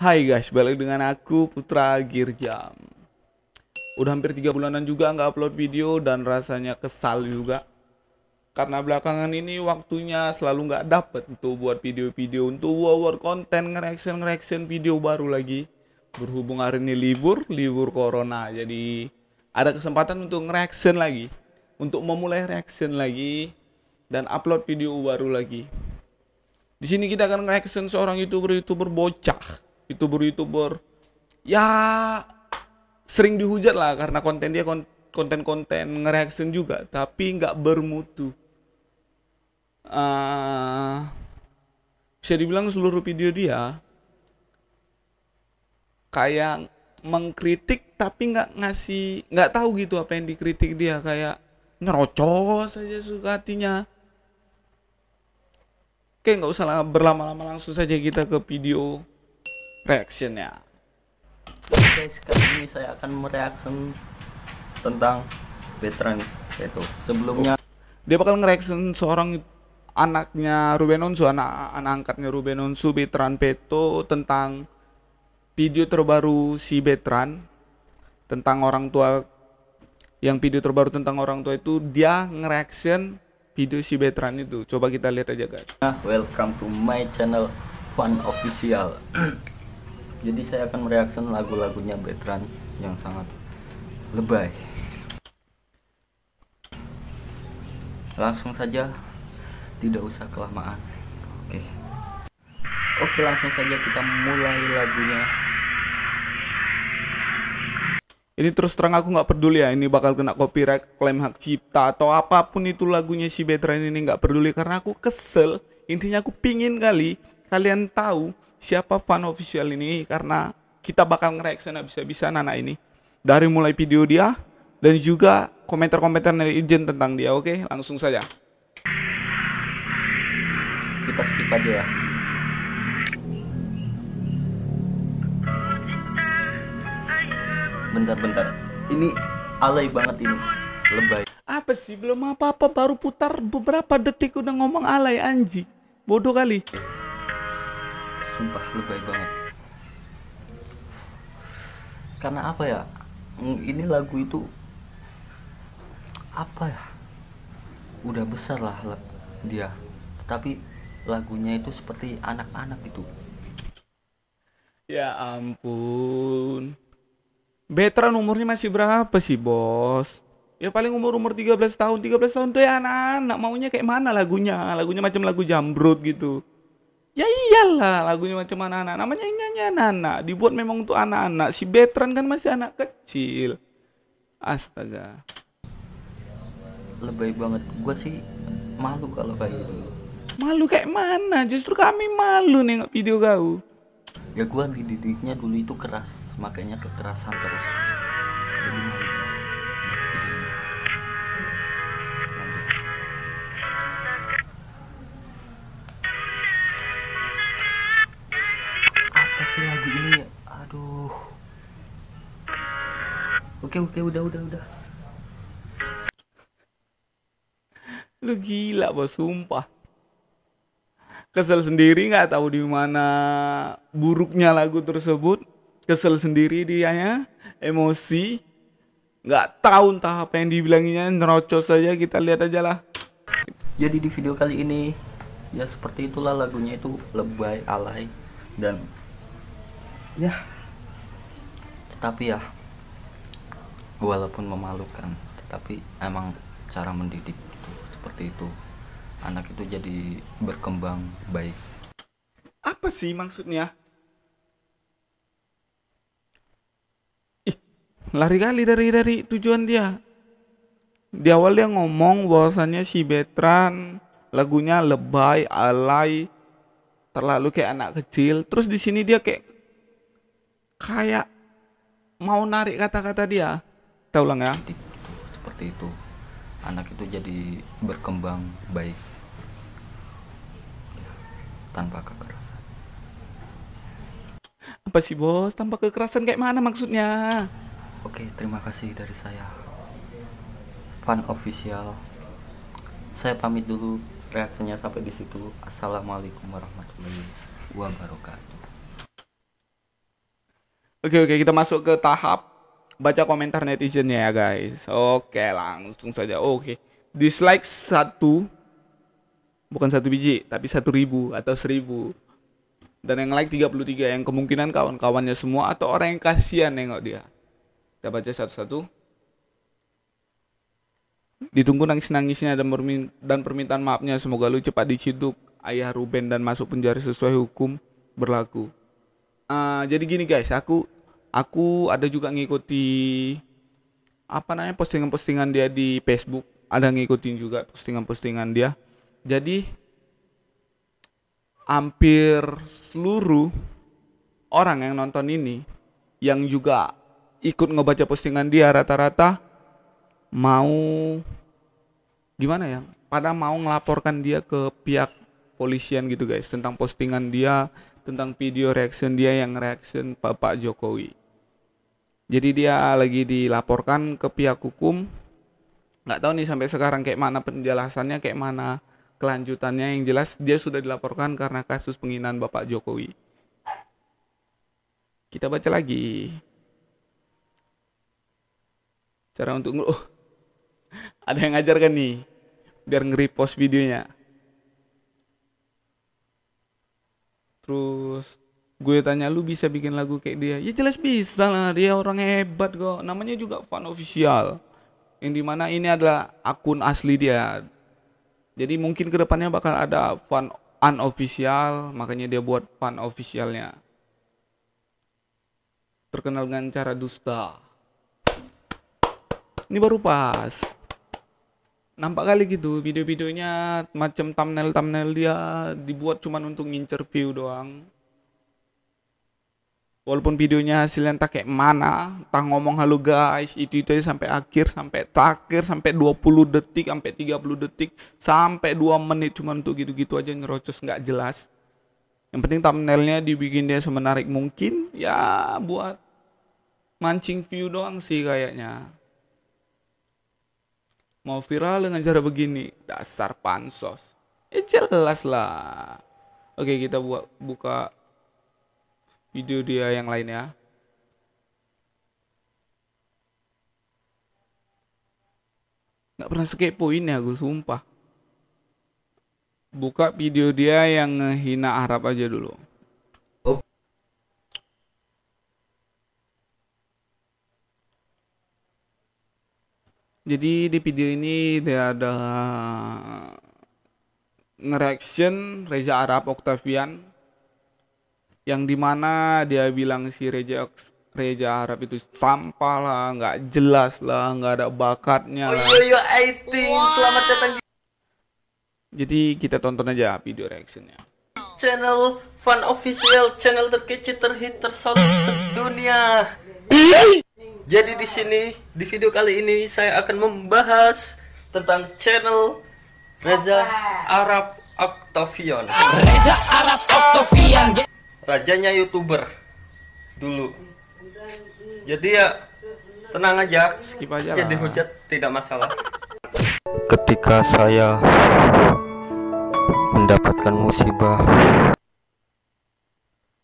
Hai guys, balik dengan aku Putra Girjam Udah hampir 3 bulanan juga nggak upload video dan rasanya kesal juga Karena belakangan ini waktunya selalu nggak dapet untuk buat video-video Untuk wower konten, nge-reaction-reaction video baru lagi Berhubung hari ini libur, libur corona Jadi ada kesempatan untuk nge-reaction lagi Untuk memulai reaction lagi dan upload video baru lagi di sini kita akan reaction seorang youtuber youtuber bocah youtuber-youtuber ya sering dihujat lah karena konten dia konten-konten ngereaction juga tapi nggak bermutu uh, bisa dibilang seluruh video dia kayak mengkritik tapi nggak ngasih nggak tahu gitu apa yang dikritik dia kayak nyerocos aja suka hatinya Oke, nggak usah berlama-lama langsung saja kita ke video reactionnya oke okay, sekarang ini saya akan mereaction tentang veteran itu sebelumnya dia bakal ngereaction seorang anaknya Ruben Onsu anak anak angkatnya Ruben Onsu Betran Peto tentang video terbaru si Betran tentang orang tua yang video terbaru tentang orang tua itu dia ngereaction video si Betran itu coba kita lihat aja guys welcome to my channel Fun Official jadi saya akan mereaksen lagu-lagunya Betrand yang sangat lebay langsung saja tidak usah kelamaan oke okay. oke okay, langsung saja kita mulai lagunya ini terus terang aku nggak peduli ya ini bakal kena copyright klaim hak cipta atau apapun itu lagunya si Betran ini nggak peduli karena aku kesel intinya aku pingin kali kalian tahu siapa fan official ini karena kita bakal nge-reaction bisa-bisa anak ini dari mulai video dia dan juga komentar-komentar izin tentang dia. Oke, langsung saja. Kita skip aja ya. Bentar-bentar. Ini alay banget ini. Lebay. Apa sih? Belum apa-apa baru putar beberapa detik udah ngomong alay anjing. Bodoh kali sumpah lebay banget karena apa ya ini lagu itu apa ya udah besar lah dia tetapi lagunya itu seperti anak-anak itu. ya ampun Betran umurnya masih berapa sih bos ya paling umur umur 13 tahun 13 tahun tuh ya anak-anak maunya kayak mana lagunya lagunya macam lagu jambrut gitu Ya iyalah lagunya macam anak-anak. Namanya nyanyi anak-anak. Dibuat memang untuk anak-anak. Si Betran kan masih anak kecil. Astaga. lebih banget. Gue sih malu kalau kayak gitu. Malu kayak mana? Justru kami malu nengok video kau. Ya gue dididiknya dulu itu keras. Makanya kekerasan terus. oke oke udah udah udah lu gila bos sumpah kesel sendiri nggak tahu di mana buruknya lagu tersebut kesel sendiri dianya emosi nggak tahu entah apa yang dibilanginya nerocos saja kita lihat aja lah jadi di video kali ini ya seperti itulah lagunya itu lebay alay dan ya tapi ya walaupun memalukan tetapi emang cara mendidik itu seperti itu anak itu jadi berkembang baik apa sih maksudnya ih lari kali dari dari tujuan dia di awal dia ngomong bahwasannya si Betran lagunya lebay alay terlalu kayak anak kecil terus di sini dia kayak kayak mau narik kata-kata dia kita ulang ya seperti itu anak itu jadi berkembang baik tanpa kekerasan apa sih bos tanpa kekerasan kayak mana maksudnya oke terima kasih dari saya fan official saya pamit dulu reaksinya sampai di situ assalamualaikum warahmatullahi wabarakatuh oke oke kita masuk ke tahap baca komentar netizennya ya guys. Oke, langsung saja. Oke. Dislike satu bukan satu biji, tapi satu ribu atau seribu. Dan yang like 33 yang kemungkinan kawan-kawannya semua atau orang yang kasihan nengok dia. Kita baca satu-satu. Ditunggu nangis-nangisnya dan, dan permintaan maafnya. Semoga lu cepat diciduk ayah Ruben dan masuk penjara sesuai hukum berlaku. Uh, jadi gini guys, aku aku ada juga ngikuti apa namanya postingan-postingan dia di Facebook ada ngikutin juga postingan-postingan dia jadi hampir seluruh orang yang nonton ini yang juga ikut ngebaca postingan dia rata-rata mau gimana ya pada mau melaporkan dia ke pihak polisian gitu guys tentang postingan dia tentang video reaction dia yang reaction Bapak Jokowi jadi dia lagi dilaporkan ke pihak hukum nggak tahu nih sampai sekarang kayak mana penjelasannya kayak mana kelanjutannya yang jelas dia sudah dilaporkan karena kasus penghinaan Bapak Jokowi kita baca lagi cara untuk oh, ada yang ngajar ngajarkan nih biar nge-repost videonya terus gue tanya lu bisa bikin lagu kayak dia ya jelas bisa lah dia orang hebat kok namanya juga fan official yang dimana ini adalah akun asli dia jadi mungkin kedepannya bakal ada fan unofficial makanya dia buat fan officialnya terkenal dengan cara dusta ini baru pas nampak kali gitu video-videonya macam thumbnail thumbnail dia dibuat cuman untuk ngincer view doang walaupun videonya hasilnya entah kayak mana entah ngomong halo guys itu itu aja sampai akhir sampai takir, sampai 20 detik sampai 30 detik sampai 2 menit cuma untuk gitu-gitu aja ngerocos nggak jelas yang penting thumbnailnya dibikin dia semenarik mungkin ya buat mancing view doang sih kayaknya mau viral dengan cara begini dasar pansos ya jelas lah oke kita buat buka video dia yang lain ya, Gak pernah sekepo ini ya aku sumpah. Buka video dia yang ngehina Arab aja dulu. Jadi di video ini dia ada nge-reaction Reza Arab Octavian yang dimana dia bilang si Reja Reja Arab itu sampah lah, nggak jelas lah, nggak ada bakatnya. Oh lah. Yo iya, yo, iya, I think wow. selamat datang. Jadi kita tonton aja video reactionnya. Channel Fun Official, channel terkecil, terhit, tersolid sedunia. Jadi di sini di video kali ini saya akan membahas tentang channel Reza Arab Octavian. Reza Arab Octavian rajanya youtuber dulu jadi ya tenang aja skip aja jadi hujat tidak masalah ketika saya mendapatkan musibah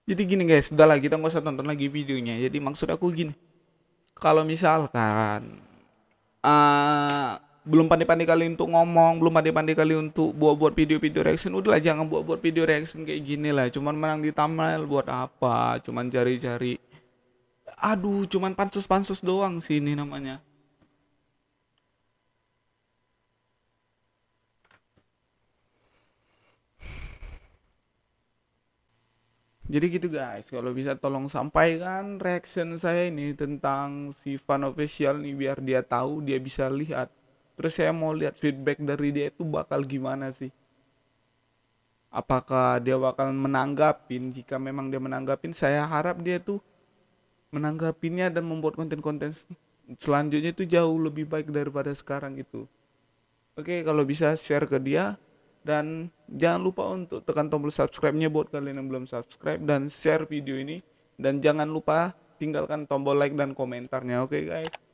jadi gini guys udahlah kita nggak usah tonton lagi videonya jadi maksud aku gini kalau misalkan uh, belum pandai-pandai kali untuk ngomong, belum pandai-pandai kali untuk buat-buat video-video reaction, udahlah jangan buat-buat video reaction kayak gini lah. Cuman menang di thumbnail buat apa? Cuman cari-cari. Aduh, cuman pansus-pansus doang sih ini namanya. Jadi gitu guys, kalau bisa tolong sampaikan reaction saya ini tentang si fan official nih biar dia tahu dia bisa lihat terus saya mau lihat feedback dari dia itu bakal gimana sih apakah dia bakal menanggapin jika memang dia menanggapin saya harap dia tuh menanggapinya dan membuat konten-konten selanjutnya itu jauh lebih baik daripada sekarang itu oke kalau bisa share ke dia dan jangan lupa untuk tekan tombol subscribe-nya buat kalian yang belum subscribe dan share video ini dan jangan lupa tinggalkan tombol like dan komentarnya oke okay, guys